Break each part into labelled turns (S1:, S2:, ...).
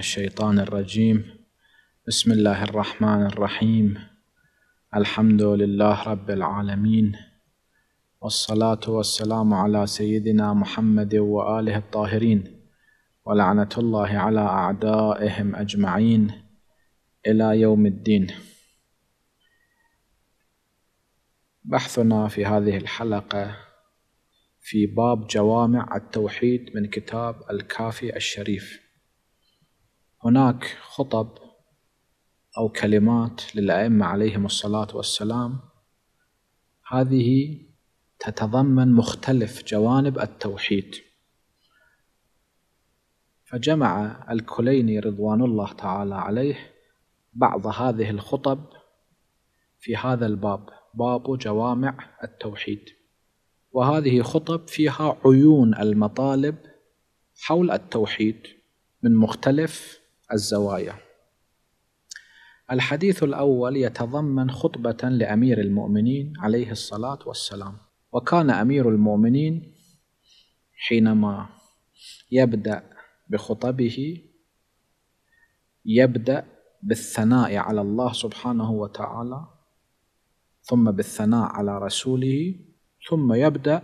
S1: الشيطان الرجيم بسم الله الرحمن الرحيم الحمد لله رب العالمين والصلاة والسلام على سيدنا محمد وآله الطاهرين ولعنة الله على أعدائهم أجمعين إلى يوم الدين بحثنا في هذه الحلقة في باب جوامع التوحيد من كتاب الكافي الشريف هناك خطب أو كلمات للأئمة عليهم الصلاة والسلام هذه تتضمن مختلف جوانب التوحيد فجمع الكليني رضوان الله تعالى عليه بعض هذه الخطب في هذا الباب باب جوامع التوحيد وهذه خطب فيها عيون المطالب حول التوحيد من مختلف الزوايا الحديث الأول يتضمن خطبة لأمير المؤمنين عليه الصلاة والسلام وكان أمير المؤمنين حينما يبدأ بخطبه يبدأ بالثناء على الله سبحانه وتعالى ثم بالثناء على رسوله ثم يبدأ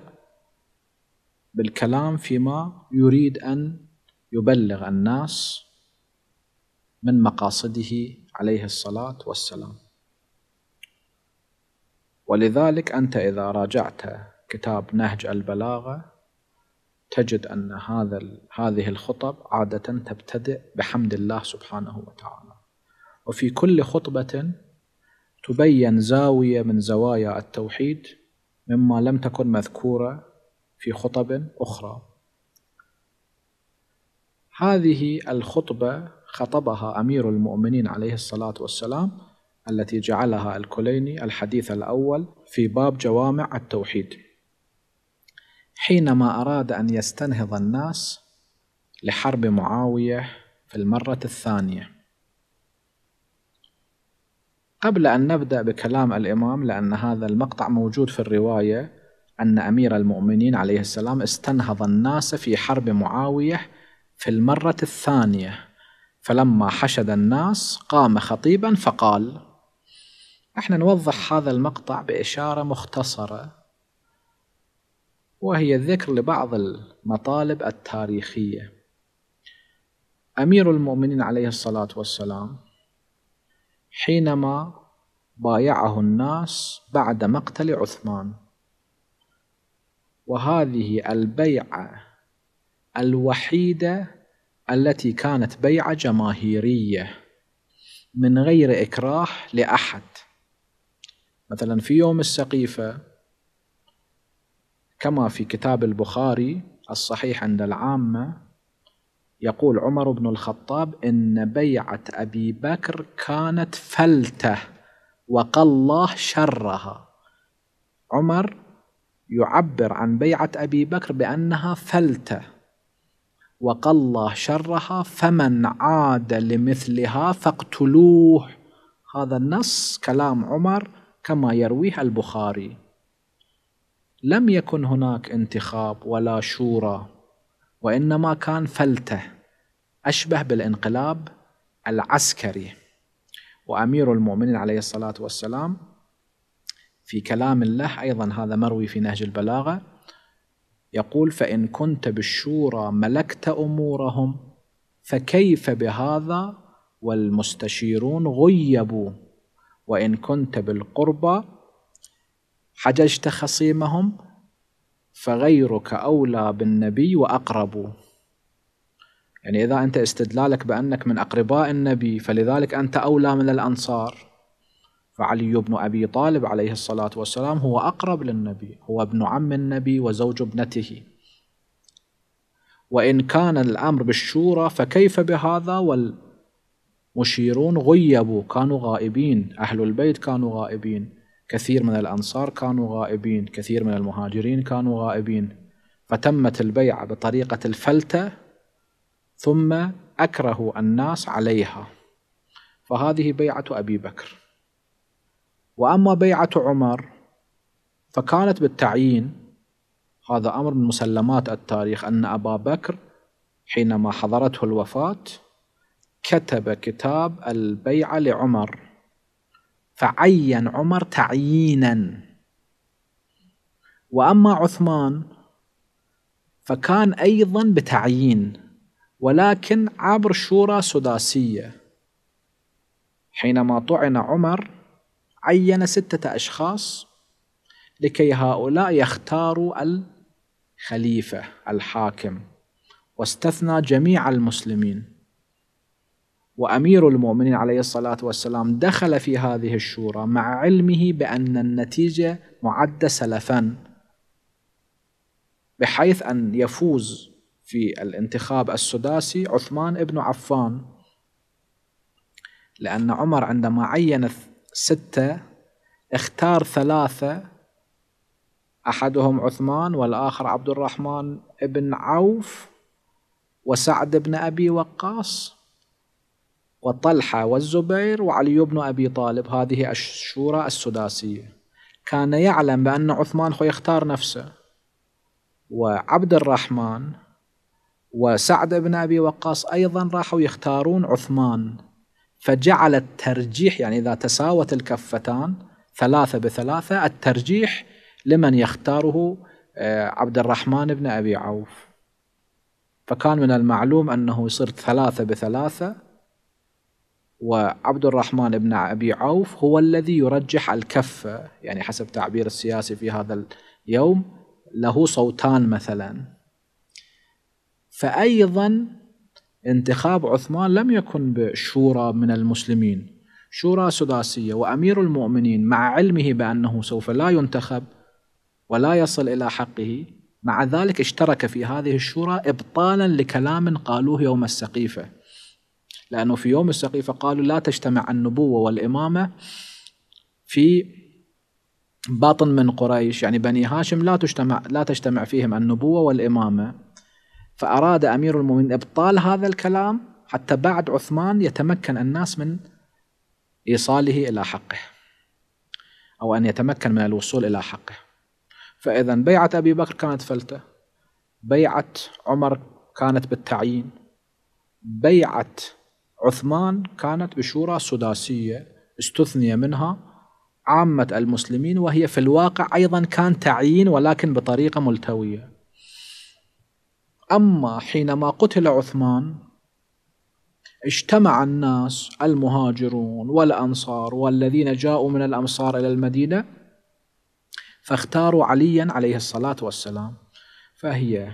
S1: بالكلام فيما يريد أن يبلغ الناس من مقاصده عليه الصلاة والسلام ولذلك أنت إذا راجعت كتاب نهج البلاغة تجد أن هذا هذه الخطب عادة تبتدئ بحمد الله سبحانه وتعالى وفي كل خطبة تبين زاوية من زوايا التوحيد مما لم تكن مذكورة في خطب أخرى هذه الخطبة خطبها أمير المؤمنين عليه الصلاة والسلام التي جعلها الكليني الحديث الأول في باب جوامع التوحيد حينما أراد أن يستنهض الناس لحرب معاوية في المرة الثانية قبل أن نبدأ بكلام الإمام لأن هذا المقطع موجود في الرواية أن أمير المؤمنين عليه السلام استنهض الناس في حرب معاوية في المرة الثانية فلما حشد الناس قام خطيبا فقال احنا نوضح هذا المقطع بإشارة مختصرة وهي الذكر لبعض المطالب التاريخية أمير المؤمنين عليه الصلاة والسلام حينما بايعه الناس بعد مقتل عثمان وهذه البيعة الوحيدة التي كانت بيعة جماهيرية من غير إكراه لأحد مثلا في يوم السقيفة كما في كتاب البخاري الصحيح عند العامة يقول عمر بن الخطاب إن بيعة أبي بكر كانت فلتة الله شرها عمر يعبر عن بيعة أبي بكر بأنها فلتة الله شرها فمن عاد لمثلها فاقتلوه هذا النص كلام عمر كما يرويه البخاري لم يكن هناك انتخاب ولا شورى وانما كان فلته اشبه بالانقلاب العسكري وامير المؤمنين عليه الصلاه والسلام في كلام له ايضا هذا مروي في نهج البلاغه يقول فإن كنت بالشورى ملكت أمورهم فكيف بهذا والمستشيرون غيبوا وإن كنت بالقربى حججت خصيمهم فغيرك أولى بالنبي وأقرب يعني إذا أنت استدلالك بأنك من أقرباء النبي فلذلك أنت أولى من الأنصار فعلي بن أبي طالب عليه الصلاة والسلام هو أقرب للنبي هو ابن عم النبي وزوج ابنته وإن كان الأمر بالشورى فكيف بهذا والمشيرون غيبوا كانوا غائبين أهل البيت كانوا غائبين كثير من الأنصار كانوا غائبين كثير من المهاجرين كانوا غائبين فتمت البيعة بطريقة الفلتة ثم أكره الناس عليها فهذه بيعة أبي بكر وأما بيعة عمر فكانت بالتعيين هذا أمر من مسلمات التاريخ أن أبا بكر حينما حضرته الوفاة كتب كتاب البيعة لعمر فعين عمر تعيينا وأما عثمان فكان أيضا بتعيين ولكن عبر شورى سداسية حينما طعن عمر عين ستة أشخاص لكي هؤلاء يختاروا الخليفة الحاكم واستثنى جميع المسلمين وأمير المؤمنين عليه الصلاة والسلام دخل في هذه الشورى مع علمه بأن النتيجة معدة سلفا بحيث أن يفوز في الانتخاب السداسي عثمان بن عفان لأن عمر عندما عين ستة اختار ثلاثة أحدهم عثمان والآخر عبد الرحمن بن عوف وسعد بن أبي وقاص وطلحة والزبير وعلي بن أبي طالب هذه الشورى السداسية كان يعلم بأن عثمان هو يختار نفسه وعبد الرحمن وسعد بن أبي وقاص أيضا راحوا يختارون عثمان فجعل الترجيح يعني إذا تساوت الكفتان ثلاثة بثلاثة الترجيح لمن يختاره آه، عبد الرحمن بن أبي عوف فكان من المعلوم أنه يصير ثلاثة بثلاثة وعبد الرحمن بن أبي عوف هو الذي يرجح الكفة يعني حسب تعبير السياسي في هذا اليوم له صوتان مثلا فأيضا انتخاب عثمان لم يكن بشورى من المسلمين شورى سداسية وأمير المؤمنين مع علمه بأنه سوف لا ينتخب ولا يصل إلى حقه مع ذلك اشترك في هذه الشورى إبطالا لكلام قالوه يوم السقيفة لأنه في يوم السقيفة قالوا لا تجتمع النبوة والإمامة في باطن من قريش يعني بني هاشم لا تجتمع لا تجتمع فيهم النبوة والإمامة فأراد أمير المؤمنين إبطال هذا الكلام حتى بعد عثمان يتمكن الناس من إيصاله إلى حقه أو أن يتمكن من الوصول إلى حقه فإذا بيعة أبي بكر كانت فلتة بيعة عمر كانت بالتعيين بيعة عثمان كانت بشورى سداسية استثني منها عامة المسلمين وهي في الواقع أيضا كان تعيين ولكن بطريقة ملتوية أما حينما قتل عثمان اجتمع الناس المهاجرون والأنصار والذين جاءوا من الأمصار إلى المدينة فاختاروا عليا عليه الصلاة والسلام فهي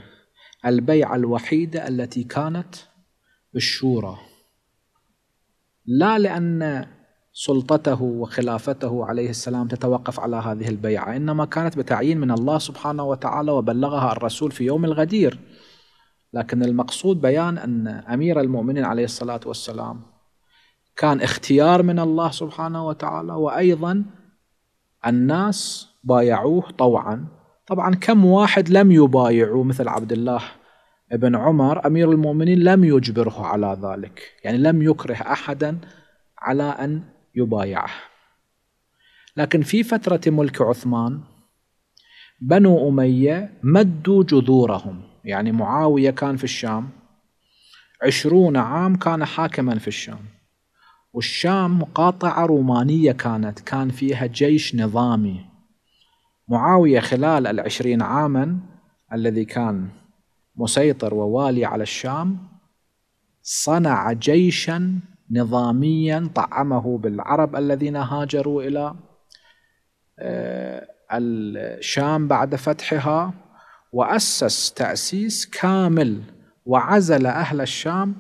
S1: البيعة الوحيدة التي كانت بالشورى لا لأن سلطته وخلافته عليه السلام تتوقف على هذه البيعة إنما كانت بتعيين من الله سبحانه وتعالى وبلغها الرسول في يوم الغدير لكن المقصود بيان أن أمير المؤمنين عليه الصلاة والسلام كان اختيار من الله سبحانه وتعالى وأيضا الناس بايعوه طوعا طبعا كم واحد لم يبايعوا مثل عبد الله ابن عمر أمير المؤمنين لم يجبره على ذلك يعني لم يكره أحدا على أن يبايعه لكن في فترة ملك عثمان بنو أمية مدوا جذورهم يعني معاوية كان في الشام عشرون عام كان حاكما في الشام والشام مقاطعة رومانية كانت كان فيها جيش نظامي معاوية خلال العشرين عاما الذي كان مسيطر ووالي على الشام صنع جيشا نظاميا طعمه بالعرب الذين هاجروا إلى آه، الشام بعد فتحها وأسس تأسيس كامل وعزل أهل الشام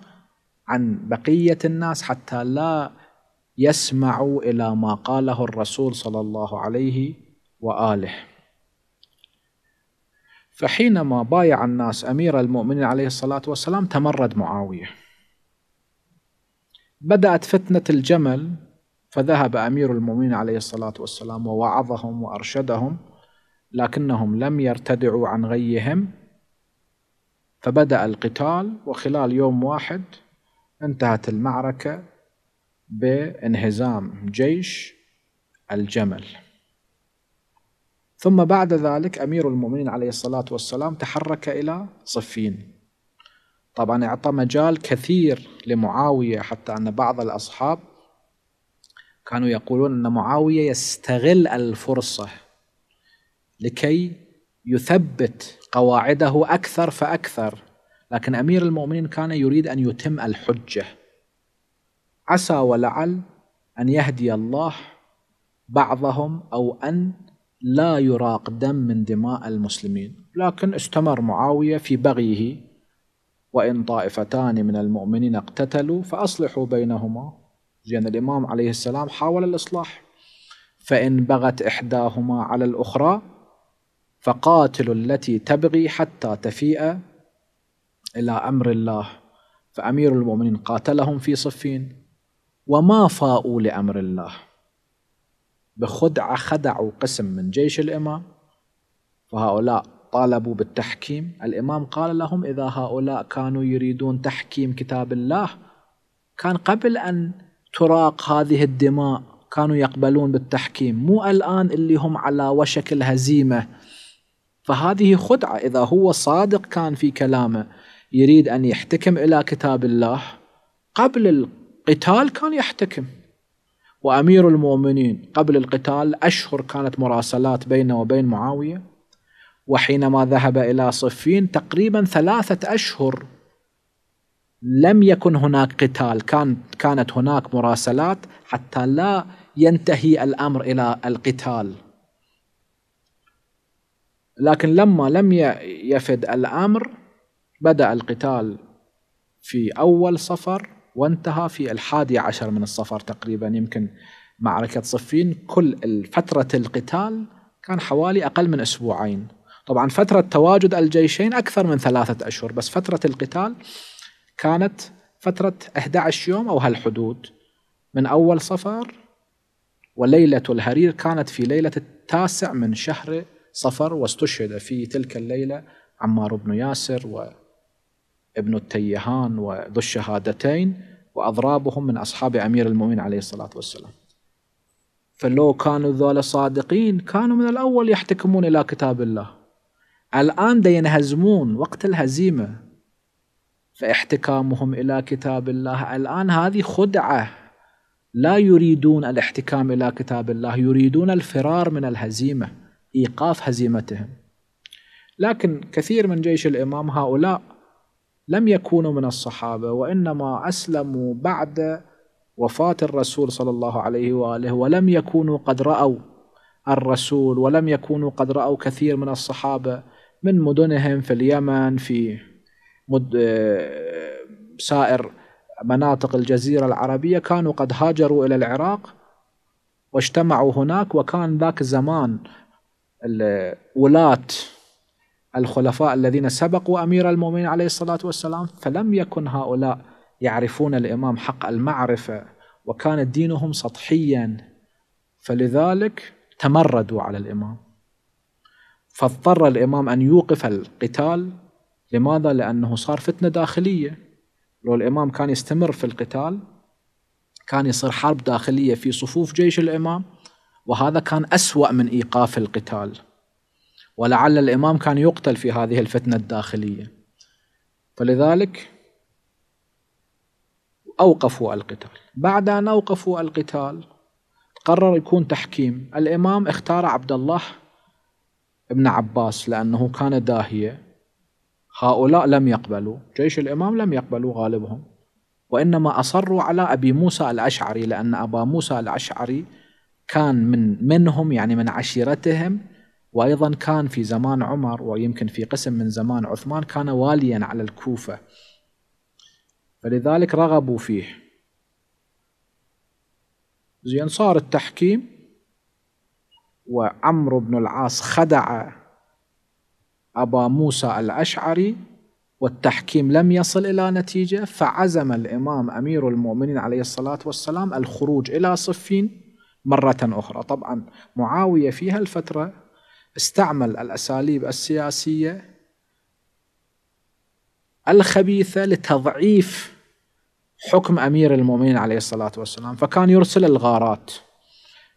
S1: عن بقية الناس حتى لا يسمعوا إلى ما قاله الرسول صلى الله عليه وآله فحينما بايع الناس أمير المؤمنين عليه الصلاة والسلام تمرد معاوية بدأت فتنة الجمل فذهب أمير المؤمنين عليه الصلاة والسلام ووعظهم وأرشدهم لكنهم لم يرتدعوا عن غيهم فبدأ القتال وخلال يوم واحد انتهت المعركة بانهزام جيش الجمل ثم بعد ذلك أمير المؤمنين عليه الصلاة والسلام تحرك إلى صفين طبعا أعطى مجال كثير لمعاوية حتى أن بعض الأصحاب كانوا يقولون أن معاوية يستغل الفرصة لكي يثبت قواعده اكثر فاكثر لكن امير المؤمنين كان يريد ان يتم الحجه عسى ولعل ان يهدي الله بعضهم او ان لا يراق دم من دماء المسلمين لكن استمر معاويه في بغيه وان طائفتان من المؤمنين اقتتلوا فاصلحوا بينهما زين الامام عليه السلام حاول الاصلاح فان بغت احداهما على الاخرى فقاتلوا التي تبغي حتى تفيء إلى أمر الله فأمير المؤمنين قاتلهم في صفين وما فاءوا لأمر الله بخدعة خدعوا قسم من جيش الإمام فهؤلاء طالبوا بالتحكيم الإمام قال لهم إذا هؤلاء كانوا يريدون تحكيم كتاب الله كان قبل أن تراق هذه الدماء كانوا يقبلون بالتحكيم مو الآن اللي هم على وشك الهزيمة فهذه خدعة إذا هو صادق كان في كلامه يريد أن يحتكم إلى كتاب الله قبل القتال كان يحتكم وأمير المؤمنين قبل القتال أشهر كانت مراسلات بينه وبين معاوية وحينما ذهب إلى صفين تقريبا ثلاثة أشهر لم يكن هناك قتال كان كانت هناك مراسلات حتى لا ينتهي الأمر إلى القتال لكن لما لم يفد الأمر بدأ القتال في أول صفر وانتهى في الحادي عشر من الصفر تقريبا يمكن معركة صفين كل فترة القتال كان حوالي أقل من أسبوعين طبعا فترة تواجد الجيشين أكثر من ثلاثة أشهر بس فترة القتال كانت فترة 11 يوم أو هالحدود من أول صفر وليلة الهرير كانت في ليلة التاسع من شهر صفر واستشهد في تلك الليلة عمار بن ياسر وابن التيهان وذو الشهادتين وأضرابهم من أصحاب أمير المؤمنين عليه الصلاة والسلام فلو كانوا ذول صادقين كانوا من الأول يحتكمون إلى كتاب الله الآن ينهزمون وقت الهزيمة فاحتكامهم إلى كتاب الله الآن هذه خدعة لا يريدون الاحتكام إلى كتاب الله يريدون الفرار من الهزيمة إيقاف هزيمتهم لكن كثير من جيش الإمام هؤلاء لم يكونوا من الصحابة وإنما أسلموا بعد وفاة الرسول صلى الله عليه وآله ولم يكونوا قد رأوا الرسول ولم يكونوا قد رأوا كثير من الصحابة من مدنهم في اليمن في مد... آه، سائر مناطق الجزيرة العربية كانوا قد هاجروا إلى العراق واجتمعوا هناك وكان ذاك زمان ولاة الخلفاء الذين سبقوا أمير المؤمنين عليه الصلاة والسلام فلم يكن هؤلاء يعرفون الإمام حق المعرفة وكان دينهم سطحيا فلذلك تمردوا على الإمام فاضطر الإمام أن يوقف القتال لماذا؟ لأنه صار فتنة داخلية لو الإمام كان يستمر في القتال كان يصير حرب داخلية في صفوف جيش الإمام وهذا كان أسوأ من إيقاف القتال ولعل الإمام كان يقتل في هذه الفتنة الداخلية فلذلك أوقفوا القتال بعد أن أوقفوا القتال قرر يكون تحكيم الإمام اختار عبد الله ابن عباس لأنه كان داهية هؤلاء لم يقبلوا جيش الإمام لم يقبلوا غالبهم وإنما أصروا على أبي موسى الأشعري لأن أبا موسى الأشعري كان من منهم يعني من عشيرتهم وايضا كان في زمان عمر ويمكن في قسم من زمان عثمان كان واليا على الكوفه فلذلك رغبوا فيه زين صار التحكيم وعمرو بن العاص خدع ابا موسى الاشعري والتحكيم لم يصل الى نتيجه فعزم الامام امير المؤمنين عليه الصلاه والسلام الخروج الى صفين مرة أخرى طبعا معاوية في هالفترة استعمل الأساليب السياسية الخبيثة لتضعيف حكم أمير المؤمنين عليه الصلاة والسلام فكان يرسل الغارات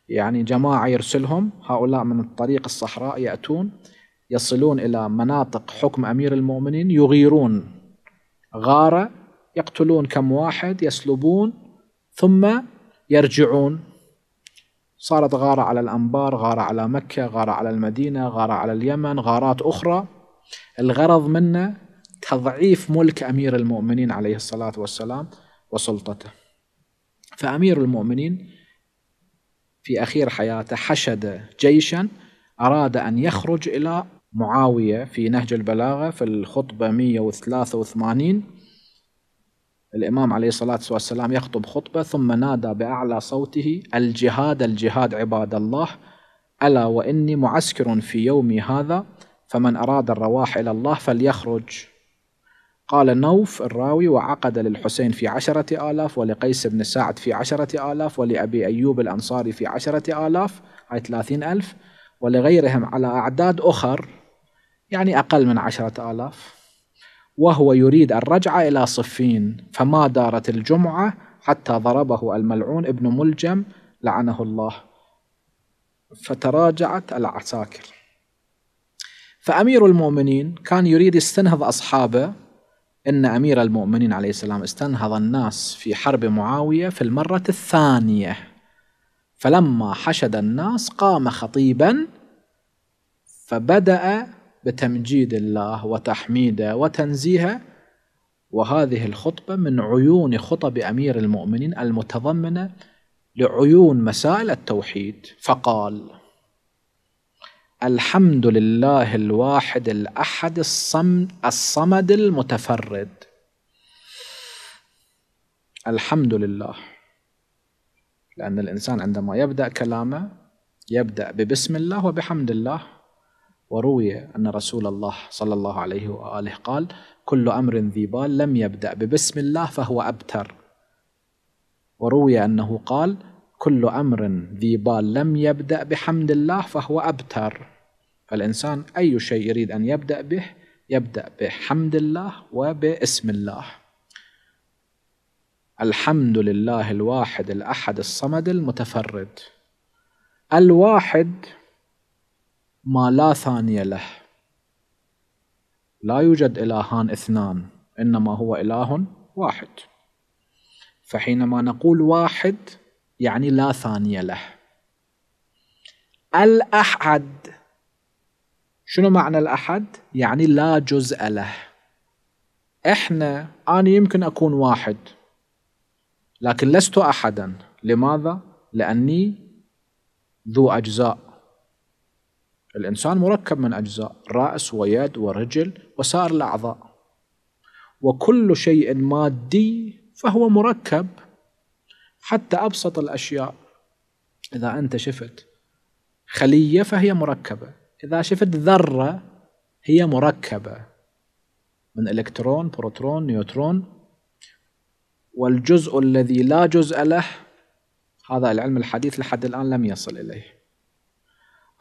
S1: يعني جماعة يرسلهم هؤلاء من الطريق الصحراء يأتون يصلون إلى مناطق حكم أمير المؤمنين يغيرون غارة يقتلون كم واحد يسلبون ثم يرجعون صارت غارة على الأنبار غارة على مكة غارة على المدينة غارة على اليمن غارات أخرى الغرض منه تضعيف ملك أمير المؤمنين عليه الصلاة والسلام وسلطته فأمير المؤمنين في أخير حياته حشد جيشا أراد أن يخرج إلى معاوية في نهج البلاغة في الخطبة 183 الإمام عليه الصلاة والسلام يخطب خطبة ثم نادى بأعلى صوته الجهاد الجهاد عباد الله ألا وإني معسكر في يومي هذا فمن أراد الرواح إلى الله فليخرج قال نوف الراوي وعقد للحسين في عشرة آلاف ولقيس بن سعد في عشرة آلاف ولأبي أيوب الأنصاري في عشرة آلاف هاي ثلاثين ألف ولغيرهم على أعداد أخر يعني أقل من عشرة آلاف وهو يريد الرجعة إلى صفين فما دارت الجمعة حتى ضربه الملعون ابن ملجم لعنه الله فتراجعت العساكر فأمير المؤمنين كان يريد يستنهض أصحابه إن أمير المؤمنين عليه السلام استنهض الناس في حرب معاوية في المرة الثانية فلما حشد الناس قام خطيبا فبدأ بتمجيد الله وتحميده وتنزيهه وهذه الخطبة من عيون خطب أمير المؤمنين المتضمنة لعيون مسائل التوحيد فقال الحمد لله الواحد الأحد الصمد, الصمد المتفرد الحمد لله لأن الإنسان عندما يبدأ كلامه يبدأ ببسم الله وبحمد الله وروي أن رسول الله صلى الله عليه وآله قال كل أمر ذي بال لم يبدأ ببسم الله فهو أبتر وروي أنه قال كل أمر ذي بال لم يبدأ بحمد الله فهو أبتر فالإنسان أي شيء يريد أن يبدأ به يبدأ بحمد الله وباسم الله الحمد لله الواحد الأحد الصمد المتفرد الواحد ما لا ثاني له لا يوجد إلهان اثنان إنما هو إله واحد فحينما نقول واحد يعني لا ثاني له الأحد شنو معنى الأحد؟ يعني لا جزء له إحنا أنا يمكن أكون واحد لكن لست أحدا لماذا؟ لأني ذو أجزاء الإنسان مركب من أجزاء رأس ويد ورجل وسائر الأعضاء وكل شيء مادي فهو مركب حتى أبسط الأشياء إذا أنت شفت خلية فهي مركبة إذا شفت ذرة هي مركبة من إلكترون بروترون نيوترون والجزء الذي لا جزء له هذا العلم الحديث لحد الآن لم يصل إليه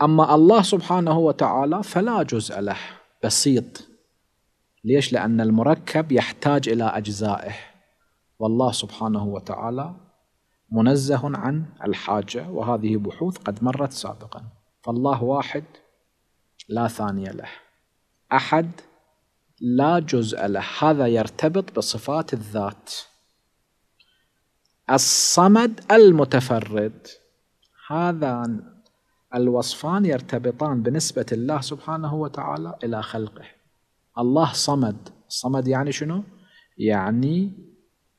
S1: أما الله سبحانه وتعالى فلا جزء له بسيط ليش؟ لأن المركب يحتاج إلى أجزائه والله سبحانه وتعالى منزه عن الحاجة وهذه بحوث قد مرت سابقا فالله واحد لا ثاني له أحد لا جزء له هذا يرتبط بصفات الذات الصمد المتفرد هذا الوصفان يرتبطان بنسبة الله سبحانه وتعالى إلى خلقه الله صمد صمد يعني شنو؟ يعني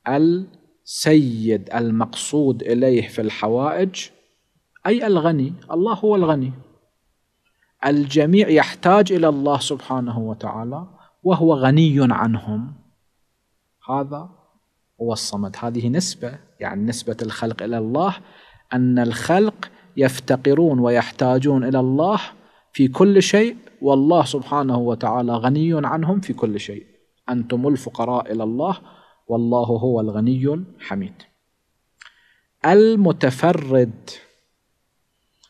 S1: السيد المقصود إليه في الحوائج أي الغني الله هو الغني الجميع يحتاج إلى الله سبحانه وتعالى وهو غني عنهم هذا هو الصمد هذه نسبة يعني نسبة الخلق إلى الله أن الخلق يفتقرون ويحتاجون الى الله في كل شيء والله سبحانه وتعالى غني عنهم في كل شيء انتم الفقراء الى الله والله هو الغني الحميد المتفرد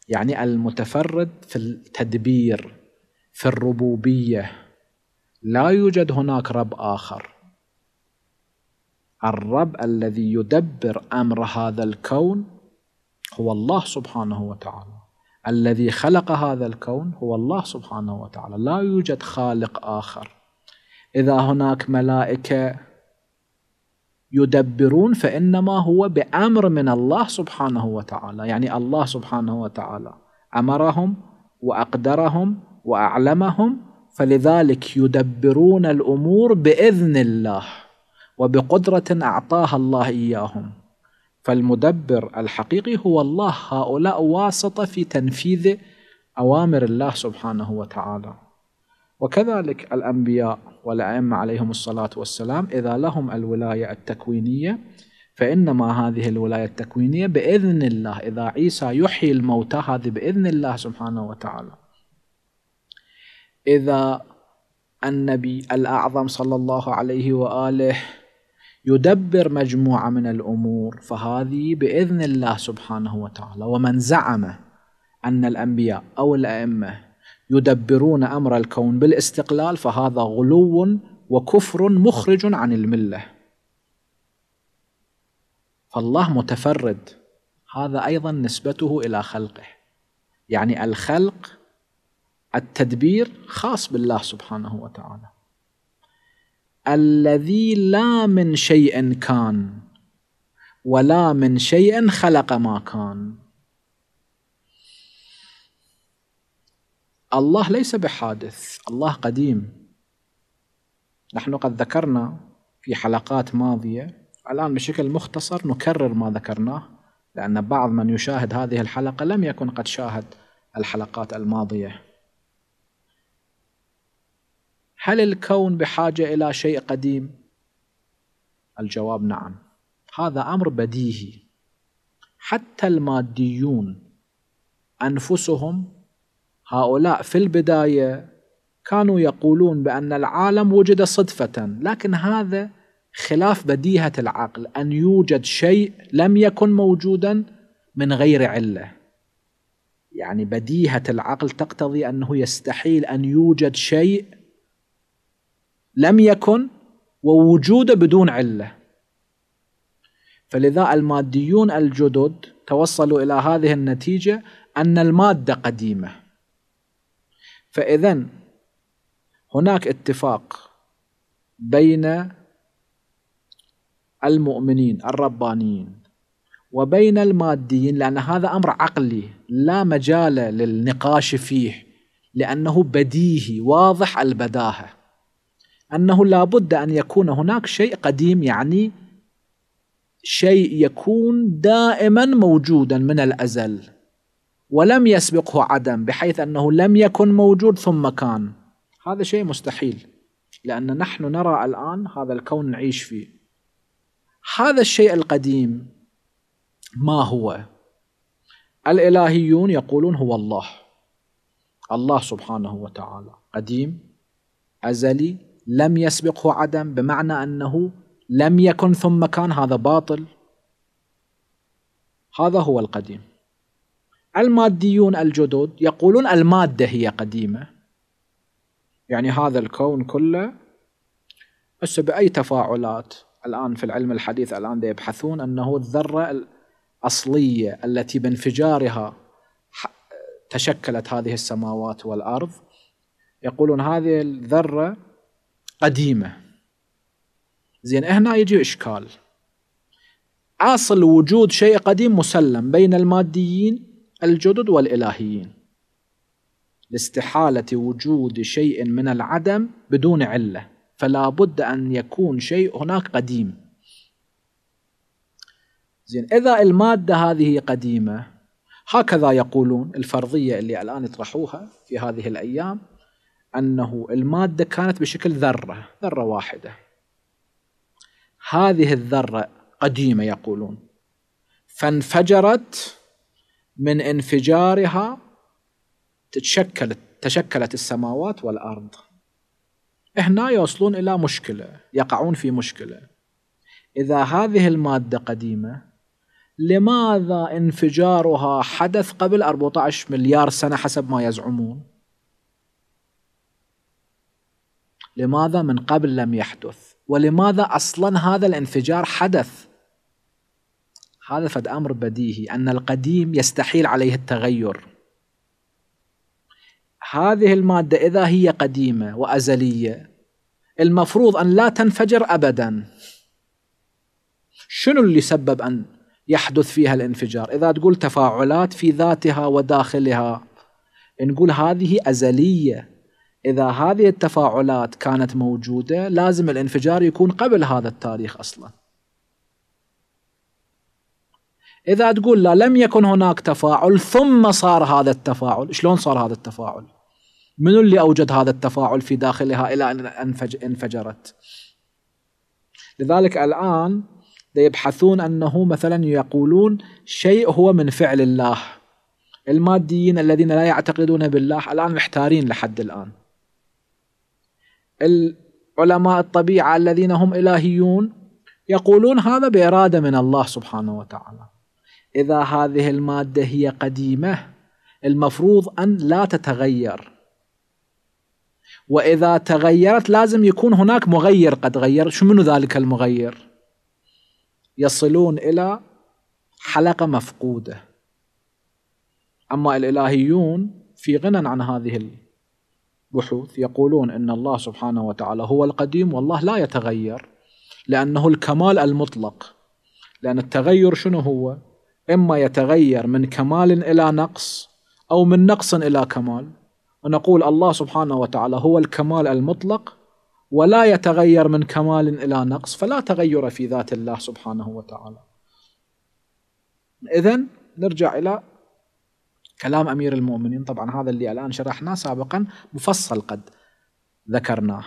S1: يعني المتفرد في التدبير في الربوبيه لا يوجد هناك رب اخر الرب الذي يدبر امر هذا الكون هو الله سبحانه وتعالى الذي خلق هذا الكون هو الله سبحانه وتعالى لا يوجد خالق آخر إذا هناك ملائكة يدبرون فإنما هو بأمر من الله سبحانه وتعالى يعني الله سبحانه وتعالى أمرهم وأقدرهم وأعلمهم فلذلك يدبرون الأمور بإذن الله وبقدرة أعطاها الله إياهم فالمدبر الحقيقي هو الله هؤلاء واسطة في تنفيذ أوامر الله سبحانه وتعالى وكذلك الأنبياء والأئمة عليهم الصلاة والسلام إذا لهم الولاية التكوينية فإنما هذه الولاية التكوينية بإذن الله إذا عيسى يحيي الموتى هذه بإذن الله سبحانه وتعالى إذا النبي الأعظم صلى الله عليه وآله يدبر مجموعة من الأمور فهذه بإذن الله سبحانه وتعالى ومن زعم أن الأنبياء أو الأئمة يدبرون أمر الكون بالاستقلال فهذا غلو وكفر مخرج عن الملة فالله متفرد هذا أيضا نسبته إلى خلقه يعني الخلق التدبير خاص بالله سبحانه وتعالى الذي لا من شيء كان ولا من شيء خلق ما كان الله ليس بحادث الله قديم نحن قد ذكرنا في حلقات ماضية الآن بشكل مختصر نكرر ما ذكرناه لأن بعض من يشاهد هذه الحلقة لم يكن قد شاهد الحلقات الماضية هل الكون بحاجة إلى شيء قديم؟ الجواب نعم هذا أمر بديهي حتى الماديون أنفسهم هؤلاء في البداية كانوا يقولون بأن العالم وجد صدفة لكن هذا خلاف بديهة العقل أن يوجد شيء لم يكن موجودا من غير عله يعني بديهة العقل تقتضي أنه يستحيل أن يوجد شيء لم يكن ووجوده بدون علة فلذا الماديون الجدد توصلوا إلى هذه النتيجة أن المادة قديمة فإذا هناك اتفاق بين المؤمنين الربانيين وبين الماديين لأن هذا أمر عقلي لا مجال للنقاش فيه لأنه بديهي واضح البداهة أنه لا بد أن يكون هناك شيء قديم يعني شيء يكون دائما موجودا من الأزل ولم يسبقه عدم بحيث أنه لم يكن موجود ثم كان هذا شيء مستحيل لأن نحن نرى الآن هذا الكون نعيش فيه هذا الشيء القديم ما هو الإلهيون يقولون هو الله الله سبحانه وتعالى قديم أزلي لم يسبقه عدم بمعنى أنه لم يكن ثم كان هذا باطل هذا هو القديم الماديون الجدد يقولون المادة هي قديمة يعني هذا الكون كله هسه بأي تفاعلات الآن في العلم الحديث الآن يبحثون أنه الذرة الأصلية التي بانفجارها تشكلت هذه السماوات والأرض يقولون هذه الذرة قديمة زين هنا يجي إشكال اصل وجود شيء قديم مسلم بين الماديين الجدد والإلهيين لاستحالة وجود شيء من العدم بدون علة فلا بد أن يكون شيء هناك قديم زين إذا المادة هذه قديمة هكذا يقولون الفرضية اللي الآن يطرحوها في هذه الأيام أنه المادة كانت بشكل ذرة ذرة واحدة هذه الذرة قديمة يقولون فانفجرت من انفجارها تشكلت تشكلت السماوات والأرض هنا يوصلون إلى مشكلة يقعون في مشكلة إذا هذه المادة قديمة لماذا انفجارها حدث قبل 14 مليار سنة حسب ما يزعمون لماذا من قبل لم يحدث ولماذا أصلا هذا الانفجار حدث هذا فد أمر بديهي أن القديم يستحيل عليه التغير هذه المادة إذا هي قديمة وأزلية المفروض أن لا تنفجر أبدا شنو اللي سبب أن يحدث فيها الانفجار إذا تقول تفاعلات في ذاتها وداخلها نقول هذه أزلية اذا هذه التفاعلات كانت موجوده لازم الانفجار يكون قبل هذا التاريخ اصلا اذا تقول لا لم يكن هناك تفاعل ثم صار هذا التفاعل شلون صار هذا التفاعل من اللي اوجد هذا التفاعل في داخلها الى ان انفجرت لذلك الان يبحثون انه مثلا يقولون شيء هو من فعل الله الماديين الذين لا يعتقدون بالله الان محتارين لحد الان علماء الطبيعة الذين هم إلهيون يقولون هذا بإرادة من الله سبحانه وتعالى إذا هذه المادة هي قديمة المفروض أن لا تتغير وإذا تغيرت لازم يكون هناك مغير قد غير شو منو ذلك المغير يصلون إلى حلقة مفقودة أما الإلهيون في غنى عن هذه بحوث يقولون ان الله سبحانه وتعالى هو القديم والله لا يتغير لانه الكمال المطلق لان التغير شنو هو؟ اما يتغير من كمال الى نقص او من نقص الى كمال ونقول الله سبحانه وتعالى هو الكمال المطلق ولا يتغير من كمال الى نقص فلا تغير في ذات الله سبحانه وتعالى. اذا نرجع الى كلام أمير المؤمنين طبعا هذا اللي الآن شرحناه سابقا مفصل قد ذكرناه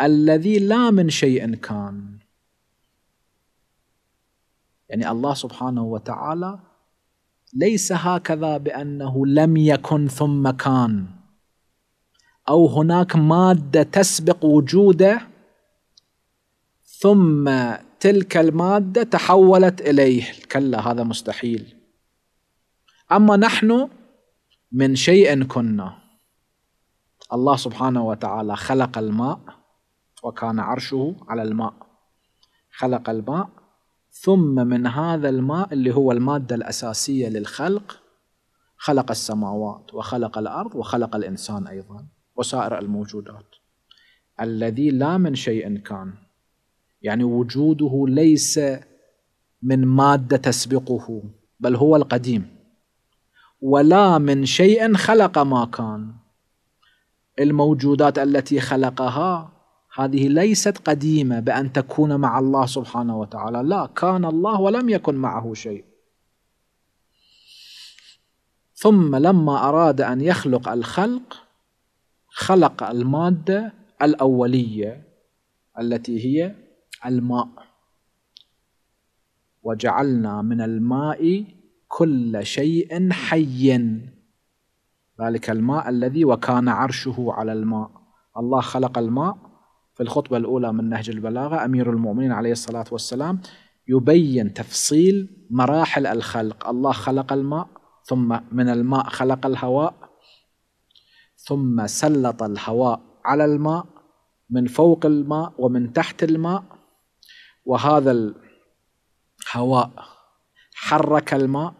S1: الذي لا من شيء كان يعني الله سبحانه وتعالى ليس هكذا بأنه لم يكن ثم كان أو هناك مادة تسبق وجوده ثم تلك المادة تحولت إليه كلا هذا مستحيل أما نحن من شيء كنا الله سبحانه وتعالى خلق الماء وكان عرشه على الماء خلق الماء ثم من هذا الماء اللي هو المادة الأساسية للخلق خلق السماوات وخلق الأرض وخلق الإنسان أيضا وسائر الموجودات الذي لا من شيء كان يعني وجوده ليس من مادة تسبقه بل هو القديم ولا من شيء خلق ما كان الموجودات التي خلقها هذه ليست قديمة بأن تكون مع الله سبحانه وتعالى لا كان الله ولم يكن معه شيء ثم لما أراد أن يخلق الخلق خلق المادة الأولية التي هي الماء وجعلنا من الماء كل شيء حي ذلك الماء الذي وكان عرشه على الماء الله خلق الماء في الخطبة الأولى من نهج البلاغة أمير المؤمنين عليه الصلاة والسلام يبين تفصيل مراحل الخلق الله خلق الماء ثم من الماء خلق الهواء ثم سلط الهواء على الماء من فوق الماء ومن تحت الماء وهذا الهواء حرك الماء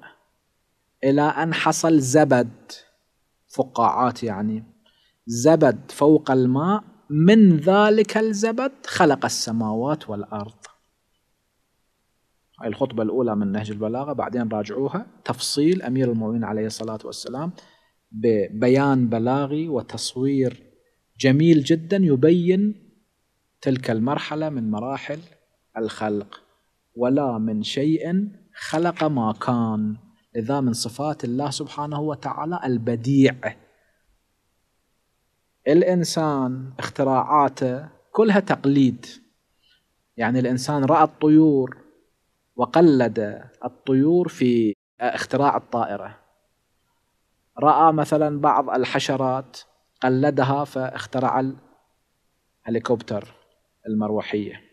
S1: إلى أن حصل زبد فقاعات يعني زبد فوق الماء من ذلك الزبد خلق السماوات والأرض هاي الخطبة الأولى من نهج البلاغة بعدين راجعوها تفصيل أمير المؤمنين عليه الصلاة والسلام ببيان بلاغي وتصوير جميل جدا يبين تلك المرحلة من مراحل الخلق ولا من شيء خلق ما كان لذا من صفات الله سبحانه وتعالى البديع الإنسان اختراعاته كلها تقليد يعني الإنسان رأى الطيور وقلد الطيور في اختراع الطائرة رأى مثلا بعض الحشرات قلدها فاخترع الهليكوبتر المروحية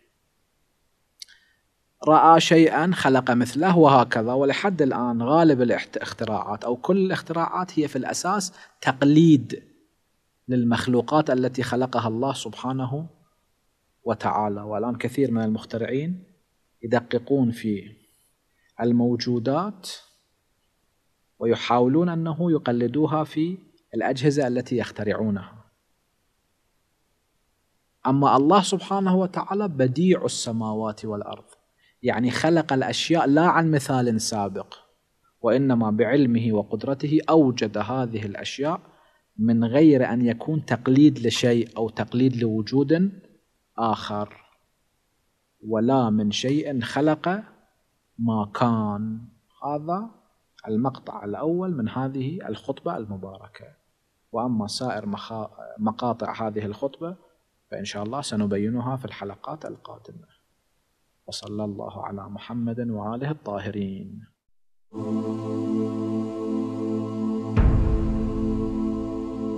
S1: رأى شيئا خلق مثله وهكذا ولحد الآن غالب الاختراعات أو كل الاختراعات هي في الأساس تقليد للمخلوقات التي خلقها الله سبحانه وتعالى والآن كثير من المخترعين يدققون في الموجودات ويحاولون أنه يقلدوها في الأجهزة التي يخترعونها أما الله سبحانه وتعالى بديع السماوات والأرض يعني خلق الأشياء لا عن مثال سابق وإنما بعلمه وقدرته أوجد هذه الأشياء من غير أن يكون تقليد لشيء أو تقليد لوجود آخر ولا من شيء خلق ما كان هذا المقطع الأول من هذه الخطبة المباركة وأما سائر مقاطع هذه الخطبة فإن شاء الله سنبينها في الحلقات القادمة وصلى الله على محمد وآله الطاهرين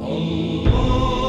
S1: الله